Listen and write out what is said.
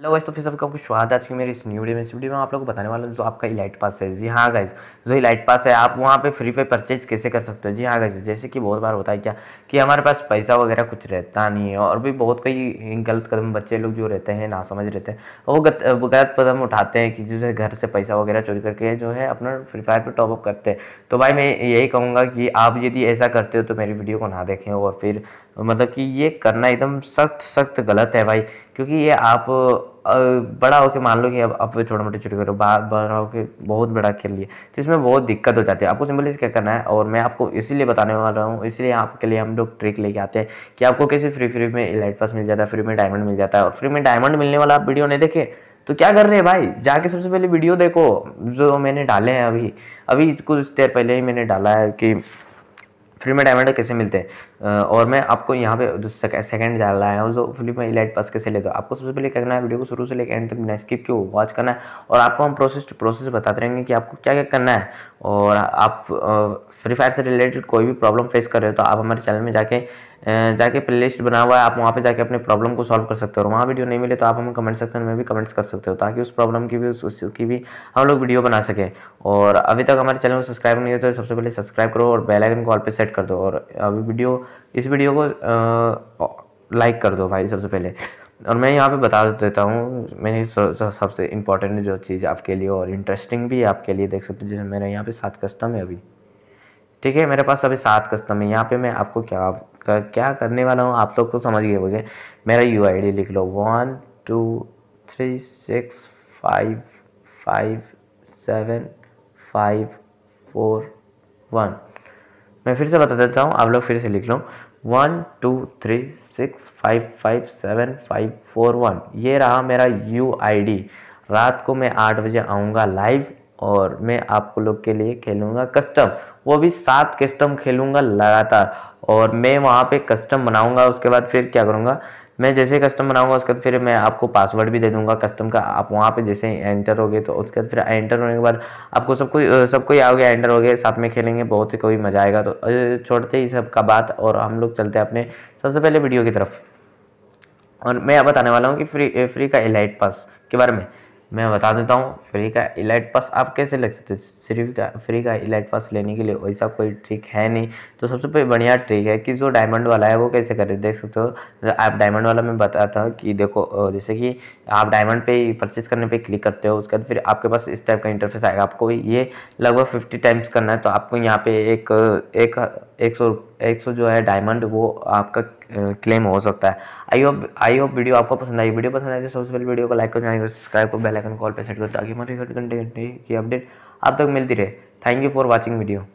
hello guys तो फिर सभी आपको स्वागत है आज की मेरी इस न्यू वीडियो में इस वीडियो में आप लोगों को बताने वाला हूँ जो आपका इलाइट पास है जी हाँ गाइस जो इलाइट पास है आप वहाँ पे फ्री पे परचेज कैसे कर सकते हो जी हाँ गाइस जैसे कि बहुत बार होता है क्या कि हमारे पास पैसा वगैरह कुछ रहता नहीं है और भी बहुत कई गलत कदम बच्चे लोग जो रहते हैं ना समझ रहते हैं वो गलत कदम उठाते हैं कि जैसे घर से पैसा वगैरह चोरी करके जो है अपना फ्री फायर पर टॉपअप करते हैं तो भाई मैं यही कहूँगा कि आप यदि ऐसा करते हो तो मेरी वीडियो को ना देखें और फिर मतलब कि ये करना एकदम सख्त सख्त गलत है भाई क्योंकि ये आप बड़ा होकर मान लो कि अब आप छोटे मोटे छोटे करो बाहर बड़ा होकर बहुत बड़ा खेल लिए तो इसमें बहुत दिक्कत हो जाती है आपको सिंपल क्या करना है और मैं आपको इसीलिए बताने वाला हूँ इसलिए आपके लिए हम लोग ट्रिक लेके आते हैं कि आपको कैसे फ्री फ्री में इलाइट पास मिल जाता है फ्री में डायमंड मिल जाता है और फ्री में डायमंड मिलने वाला आप वीडियो नहीं देखे तो क्या कर रहे हैं भाई जाके सबसे पहले वीडियो देखो जो मैंने डाले हैं अभी अभी कुछ देर पहले ही मैंने डाला है कि फ्री में डायमंड कैसे मिलते हैं और मैं आपको यहाँ पे जो सेकंड जा रहा है और जो फ्री में इलाइट पास कैसे लेते हो आपको सबसे पहले करना है वीडियो को शुरू से लेकर एंड तक बिना स्किप के वॉच करना है और आपको हम प्रोसेस टू प्रोसेस बताते रहेंगे कि आपको क्या क्या करना है और आप फ्री फायर से रिलेटेड कोई भी प्रॉब्लम फेस कर रहे हो तो आप हमारे चैनल में जाके जाके प्ले लिस्ट बना हुआ है आप वहाँ पे जाके अपने प्रॉब्लम को सॉल्व कर सकते हो और वहाँ वीडियो नहीं मिले तो आप हमें कमेंट सेक्शन में भी कमेंट्स कर सकते हो ताकि उस प्रॉब्लम की भी उस उसकी भी हम लोग वीडियो बना सकें और अभी तक हमारे चैनल को सब्सक्राइब नहीं होते तो सबसे पहले सब्सक्राइब करो और बेल आइकन को ऑल पे सेट कर दो और अभी वीडियो इस वीडियो को लाइक कर दो भाई सबसे पहले और मैं यहाँ पे बता देता हूँ मैंने सबसे इम्पोर्टेंट जो चीज़ आपके लिए और इंटरेस्टिंग भी आपके लिए देख सकते हो जैसे मेरे यहाँ पे सात कस्टम है अभी ठीक है मेरे पास अभी सात कस्टम है यहाँ पे मैं आपको क्या कर, क्या करने वाला हूँ आप लोग तो समझ गए मुझे मेरा यू लिख लो one two three six five five seven five four one मैं फिर से बता देता हूँ आप लोग फिर से लिख लो one two three six five five seven five four one ये रहा मेरा यू आई डी रात को मैं आठ बजे आऊँगा लाइव और मैं आप लोग के लिए खेलूँगा कस्टम वो भी सात कस्टम खेलूँगा लगातार और मैं वहाँ पे कस्टम बनाऊँगा उसके बाद फिर क्या करूँगा मैं जैसे कस्टमर आऊँगा उसके बाद फिर मैं आपको पासवर्ड भी दे दूँगा कस्टम का आप वहाँ पे जैसे एंटर हो गए तो उसके बाद फिर एंटर होने के बाद आपको सबको सबको ही आओगे एंटर हो गए साथ में खेलेंगे बहुत ही कोई मज़ा आएगा तो छोड़ते ही सब का बात और हम लोग चलते हैं अपने सबसे पहले वीडियो की तरफ और मैं बताने वाला हूँ कि फ्री फ्री का एलाइट पास के बारे में मैं बता देता हूँ फ्री का इलाइट पास आप कैसे ले सकते सिर्फ का फ्री का इलाइट पास लेने के लिए वैसा कोई ट्रिक है नहीं तो सबसे पहले बढ़िया ट्रिक है कि जो डायमंड वाला है वो कैसे करें देख सकते हो आप डायमंड वाला मैं बताता हूँ कि देखो जैसे कि आप डायमंड पे परचेज करने पे क्लिक करते हो उसके बाद फिर आपके पास इस टाइप का इंटरफेस आएगा आपको ये लगभग फिफ्टी टाइम्स करना है तो आपको यहाँ पे एक एक एक सौ एक सौ जो है डायमंड वो आपका क्लेम हो सकता है I hope I hope video आपको पसंद आई वीडियो पसंद आई तो सबसे पहले वीडियो को लाइक कर जाएंगे सब्सक्राइब को बेल आइकन कॉल पर सेट करो ताकि हमारे घंटे घंटे की अपडेट आप तक मिलती रहे thank you for watching video